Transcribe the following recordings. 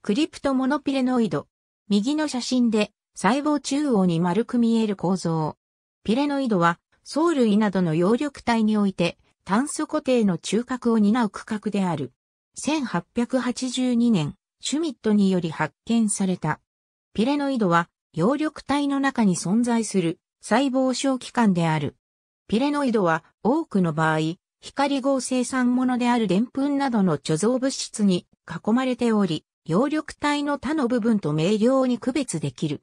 クリプトモノピレノイド。右の写真で、細胞中央に丸く見える構造。ピレノイドは、藻類などの葉緑体において、炭素固定の中核を担う区画である。1882年、シュミットにより発見された。ピレノイドは、葉緑体の中に存在する細胞小器官である。ピレノイドは、多くの場合、光合成産物である澱粉などの貯蔵物質に囲まれており、葉緑体の他の部分と明瞭に区別できる。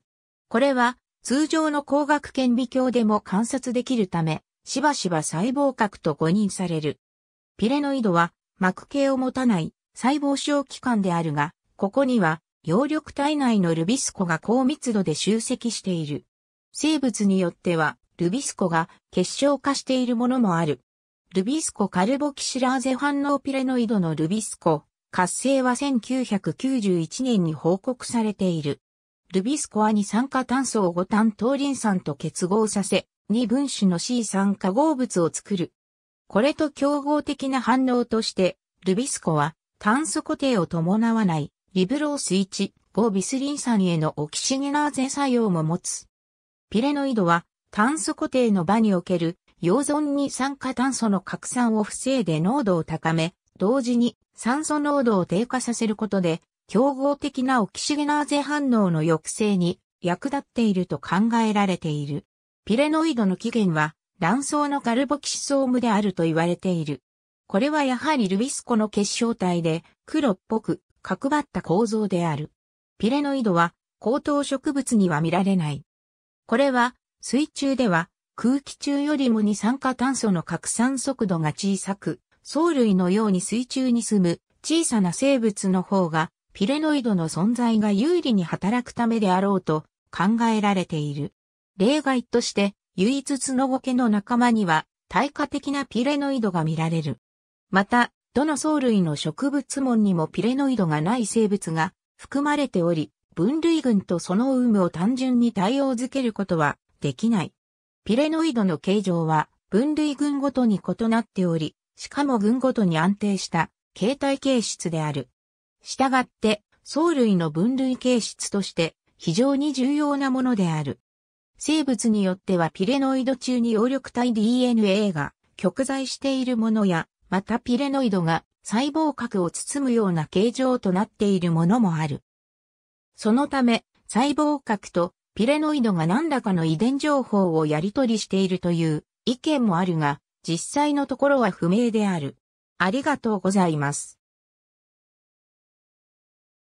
これは通常の光学顕微鏡でも観察できるため、しばしば細胞核と誤認される。ピレノイドは膜系を持たない細胞小器官であるが、ここには葉緑体内のルビスコが高密度で集積している。生物によっては、ルビスコが結晶化しているものもある。ルビスコカルボキシラーゼ反応ピレノイドのルビスコ、活性は1991年に報告されている。ルビスコアに酸化炭素を五炭糖リン酸と結合させ、二分子の C 酸化合物を作る。これと競合的な反応として、ルビスコは炭素固定を伴わないリブロース1、5ビスリン酸へのオキシゲナーゼ作用も持つ。ピレノイドは炭素固定の場における溶存に酸化炭素の拡散を防いで濃度を高め、同時に酸素濃度を低下させることで、競合的なオキシゲナーゼ反応の抑制に役立っていると考えられている。ピレノイドの起源は卵巣のカルボキシソームであると言われている。これはやはりルビスコの結晶体で黒っぽく角張った構造である。ピレノイドは高等植物には見られない。これは水中では空気中よりも二酸化炭素の拡散速度が小さく、藻類のように水中に住む小さな生物の方がピレノイドの存在が有利に働くためであろうと考えられている。例外として唯一ツノゴケの仲間には対価的なピレノイドが見られる。また、どの藻類の植物門にもピレノイドがない生物が含まれており、分類群とその有無を単純に対応づけることはできない。ピレノイドの形状は分類群ごとに異なっており、しかも群ごとに安定した形態形質である。したがって、藻類の分類形質として非常に重要なものである。生物によってはピレノイド中に葉緑体 DNA が極在しているものや、またピレノイドが細胞核を包むような形状となっているものもある。そのため、細胞核とピレノイドが何らかの遺伝情報をやり取りしているという意見もあるが、実際のところは不明である。ありがとうございます。